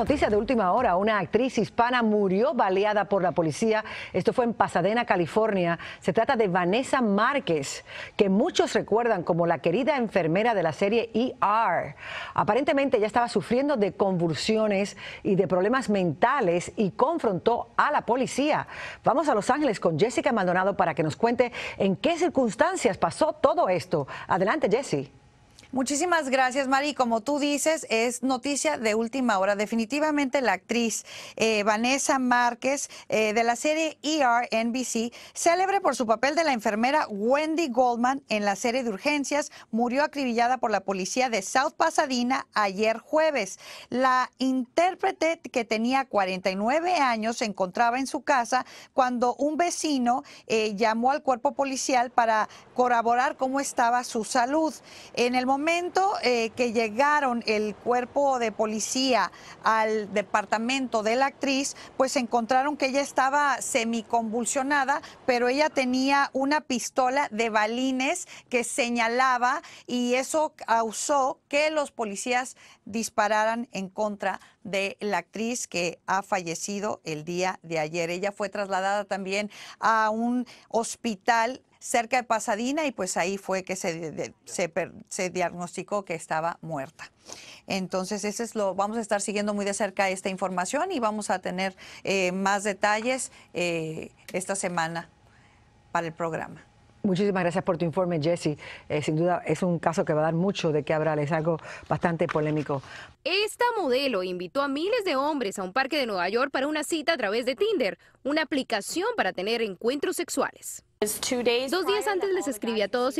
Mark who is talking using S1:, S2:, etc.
S1: noticias de última hora, una actriz hispana murió baleada por la policía. Esto fue en Pasadena, California. Se trata de Vanessa Márquez, que muchos recuerdan como la querida enfermera de la serie ER. Aparentemente ella estaba sufriendo de convulsiones y de problemas mentales y confrontó a la policía. Vamos a Los Ángeles con Jessica Maldonado para que nos cuente en qué circunstancias pasó todo esto. Adelante, Jessie.
S2: Muchísimas gracias, Mari. Como tú dices, es noticia de última hora. Definitivamente la actriz eh, Vanessa Márquez eh, de la serie ER NBC, célebre por su papel de la enfermera Wendy Goldman en la serie de urgencias, murió acribillada por la policía de South Pasadena ayer jueves. La intérprete que tenía 49 años se encontraba en su casa cuando un vecino eh, llamó al cuerpo policial para corroborar cómo estaba su salud. En el momento momento eh, que llegaron el cuerpo de policía al departamento de la actriz, pues encontraron que ella estaba semiconvulsionada, pero ella tenía una pistola de balines que señalaba y eso causó que los policías dispararan en contra de la actriz que ha fallecido el día de ayer. Ella fue trasladada también a un hospital cerca de Pasadena y pues ahí fue que se, se, se, diagnosticó que estaba muerta. Entonces, eso es lo, vamos a estar siguiendo muy de cerca esta información y vamos a tener eh, más detalles eh, esta semana para
S1: el programa. Muchísimas gracias por tu informe, Jesse. Eh, sin duda es un caso que va a dar mucho de qué hablar, es algo bastante polémico.
S2: Esta modelo invitó a miles de hombres a un parque de Nueva York para una cita a través de Tinder, una aplicación para tener encuentros sexuales. Dos días antes les escribí a todos.